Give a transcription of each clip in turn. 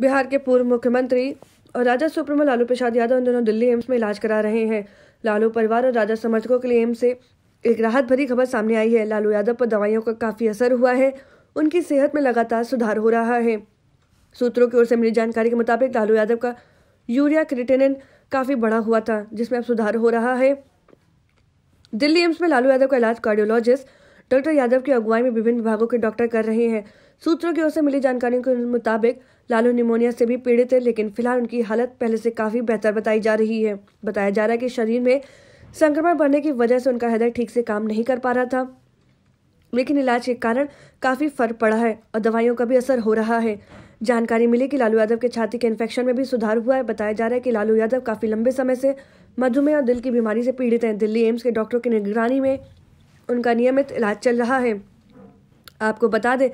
बिहार के पूर्व मुख्यमंत्री और राजा सुप्रमो लालू प्रसाद यादव इन दोनों दिल्ली एम्स में इलाज करा रहे हैं लालू परिवार और राजा समर्थकों के लिए एम्स से एक राहत भरी खबर सामने आई है लालू यादव पर दवाइयों का काफी असर हुआ है उनकी सेहत में लगातार सुधार हो रहा है सूत्रों की ओर से मिली जानकारी के मुताबिक लालू यादव का यूरिया क्रिटेनिन काफी बड़ा हुआ था जिसमें अब सुधार हो रहा है दिल्ली एम्स में लालू यादव का इलाज कार्डियोलॉजिस्ट डॉक्टर यादव की अगुवाई में विभिन्न विभागों के डॉक्टर कर रहे हैं सूत्रों की ओर से मिली जानकारी के मुताबिक लालू निमोनिया से भी पीड़ित है लेकिन फिलहाल उनकी हालत पहले से काफी बेहतर बताई जा रही है बताया जा रहा है कि शरीर में संक्रमण बढ़ने की वजह से उनका हृदय ठीक से काम नहीं कर पा रहा था लेकिन इलाज के कारण काफी फर्क पड़ा है और दवाइयों का भी असर हो रहा है जानकारी मिली कि लालू यादव के छाती के इन्फेक्शन में भी सुधार हुआ है बताया जा रहा है कि लालू यादव काफी लंबे समय से मधुमेह और दिल की बीमारी से पीड़ित हैं दिल्ली एम्स के डॉक्टरों की निगरानी में उनका नियमित इलाज चल रहा है आपको बता दें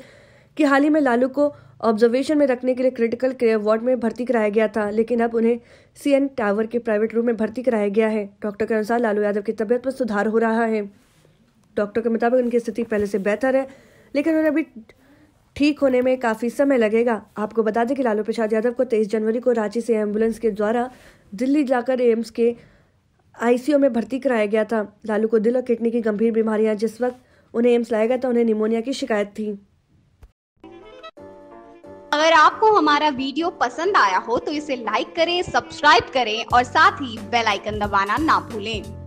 कि हाल ही में लालू को ऑब्जर्वेशन में रखने के लिए क्रिटिकल केयर वार्ड में भर्ती कराया गया था लेकिन अब उन्हें सीएन टावर के प्राइवेट रूम में भर्ती कराया गया है डॉक्टर के अनुसार लालू यादव की तबीयत पर सुधार हो रहा है डॉक्टर के मुताबिक उनकी स्थिति पहले से बेहतर है लेकिन उन्हें अभी ठीक होने में काफ़ी समय लगेगा आपको बता दें कि लालू प्रसाद यादव को तेईस जनवरी को रांची से एम्बुलेंस के द्वारा दिल्ली जाकर एम्स के आईसीयू में भर्ती कराया गया था लालू को दिल और किडनी की गंभीर बीमारियां जिस वक्त उन्हें एम्स लाया गया था उन्हें निमोनिया की शिकायत थी अगर आपको हमारा वीडियो पसंद आया हो तो इसे लाइक करें सब्सक्राइब करें और साथ ही बेल आइकन दबाना ना भूलें